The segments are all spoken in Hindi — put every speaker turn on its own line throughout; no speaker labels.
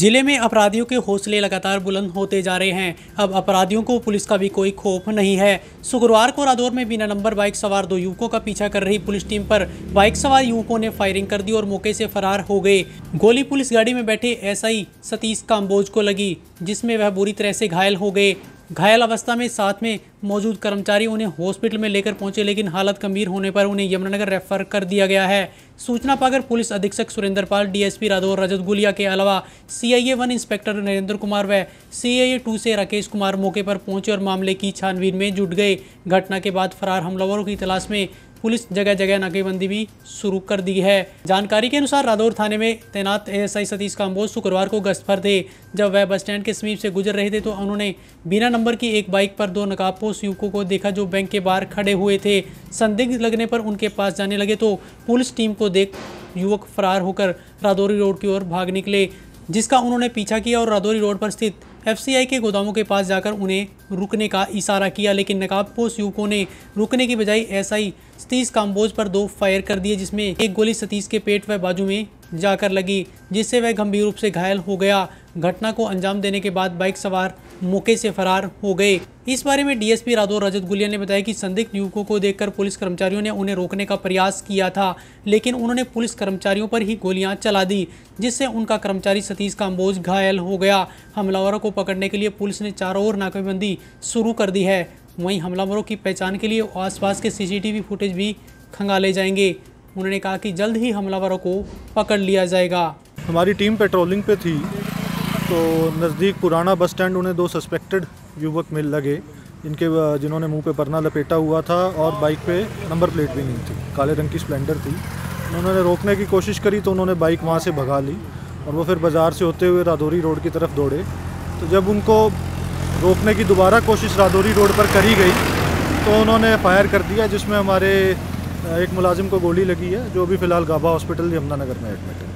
जिले में अपराधियों के हौसले लगातार बुलंद होते जा रहे हैं अब अपराधियों को पुलिस का भी कोई खौफ नहीं है शुक्रवार को रादौर में बिना नंबर बाइक सवार दो युवकों का पीछा कर रही पुलिस टीम पर बाइक सवार युवकों ने फायरिंग कर दी और मौके से फरार हो गए गोली पुलिस गाड़ी में बैठे एसआई सतीश काम्बोज को लगी जिसमें वह बुरी तरह से घायल हो गए घायल अवस्था में साथ में मौजूद कर्मचारी उन्हें हॉस्पिटल में लेकर पहुंचे लेकिन हालत गंभीर होने पर उन्हें यमुनानगर रेफर कर दिया गया है सूचना पाकर पुलिस अधीक्षक सुरेंद्र पाल डीएसपी राधौर रजत गुलिया के अलावा CIA one inspector Narender Kumar व सीआईए टू से राकेश कुमार मौके पर पहुंचे और मामले की छानबीन में जुट गए घटना के बाद फरार हमलावरों की तलाश में पुलिस जगह जगह नाकेबंदी भी शुरू कर दी है जानकारी के अनुसार रादौर थाने में तैनात एएसआई सतीश काम्बोज शुक्रवार को गश्त पर थे जब वह बस स्टैंड के समीप से गुजर रहे थे तो उन्होंने बिना नंबर की एक बाइक पर दो नकाबपोश युवकों को देखा जो बैंक के बाहर खड़े हुए थे संदिग्ध लगने पर उनके पास जाने लगे तो पुलिस टीम को देख युवक फरार होकर रादौरी रोड की ओर भाग निकले जिसका उन्होंने पीछा किया और रादौरी रोड पर स्थित एफसीआई के गोदामों के पास जाकर उन्हें रुकने का इशारा किया लेकिन नकाबपोश युवकों ने रुकने की बजाय एसआई सतीश काम्बोज पर दो फायर कर दिए जिसमें एक गोली सतीश के पेट व बाजू में जाकर लगी जिससे वह गंभीर रूप से घायल हो गया घटना को अंजाम देने के बाद बाइक सवार मौके से फरार हो गए इस बारे में डीएसपी राधो रजत गुलिया ने बताया कि संदिग्ध युवकों को देखकर पुलिस कर्मचारियों ने उन्हें रोकने का प्रयास किया था लेकिन उन्होंने पुलिस कर्मचारियों पर ही गोलियां चला दी जिससे उनका कर्मचारी सतीश काम्बोज घायल हो गया हमलावरों को पकड़ने के लिए पुलिस ने चारों ओर नाकेबंदी शुरू कर दी है वहीं हमलावरों की पहचान के लिए आसपास के सीसीटीवी फुटेज भी खंगाले जाएंगे उन्होंने कहा कि जल्द ही हमलावरों को पकड़ लिया जाएगा
हमारी टीम पेट्रोलिंग पे थी तो नज़दीक पुराना बस स्टैंड उन्हें दो सस्पेक्टेड युवक मिल लगे इनके जिन्होंने मुंह पे परना लपेटा हुआ था और बाइक पे नंबर प्लेट भी नहीं थी काले रंग की स्प्लेंडर थी उन्होंने रोकने की कोशिश करी तो उन्होंने बाइक वहाँ से भगा ली और वो फिर बाज़ार से होते हुए रादौरी रोड की तरफ दौड़े तो जब उनको रोकने की दोबारा कोशिश रादौरी रोड पर करी गई तो उन्होंने फायर कर दिया जिसमें हमारे एक मुलाजिम को गोली लगी है जो अभी फ़िलहाल गाबा हॉस्पिटल यमुनानगर में एडमिट है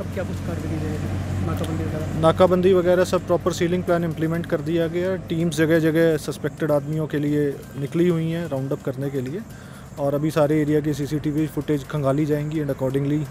अब क्या कुछ नाकाबंदी वगैरह
नाकाबंदी वगैरह सब प्रॉपर सीलिंग प्लान इम्प्लीमेंट कर दिया गया टीम्स जगह जगह सस्पेक्टेड आदमियों के लिए निकली हुई हैं राउंड अप करने के लिए और अभी सारे एरिया के सीसीटीवी फुटेज खंगाली जाएंगी एंड अकॉर्डिंगली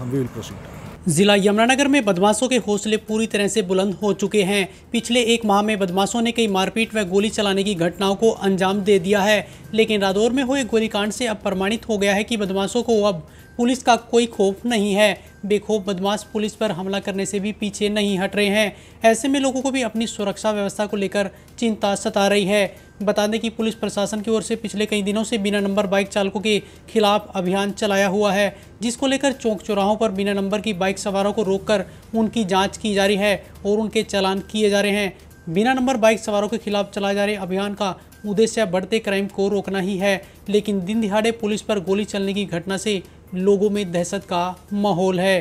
हम विल प्रोसीड
जिला यमुनानगर में बदमाशों के हौसले पूरी तरह से बुलंद हो चुके हैं पिछले एक माह में बदमाशों ने कई मारपीट व गोली चलाने की घटनाओं को अंजाम दे दिया है लेकिन रादौर में हुए गोलीकांड से अब प्रमाणित हो गया है कि बदमाशों को अब पुलिस का कोई खौफ नहीं है बेखौफ बदमाश पुलिस पर हमला करने से भी पीछे नहीं हट रहे हैं ऐसे में लोगों को भी अपनी सुरक्षा व्यवस्था को लेकर चिंता सता रही है बता दें कि पुलिस प्रशासन की ओर से पिछले कई दिनों से बिना नंबर बाइक चालकों के खिलाफ अभियान चलाया हुआ है जिसको लेकर चौक चौराहों पर बिना नंबर की बाइक सवारों को रोककर उनकी जांच की जा रही है और उनके चालान किए जा रहे हैं बिना नंबर बाइक सवारों के खिलाफ चलाए जा रहे अभियान का उद्देश्य बढ़ते क्राइम को रोकना ही है लेकिन दिन दिहाड़े पुलिस पर गोली चलने की घटना से लोगों में दहशत का माहौल है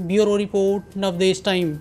ब्यूरो रिपोर्ट नवदेश टाइम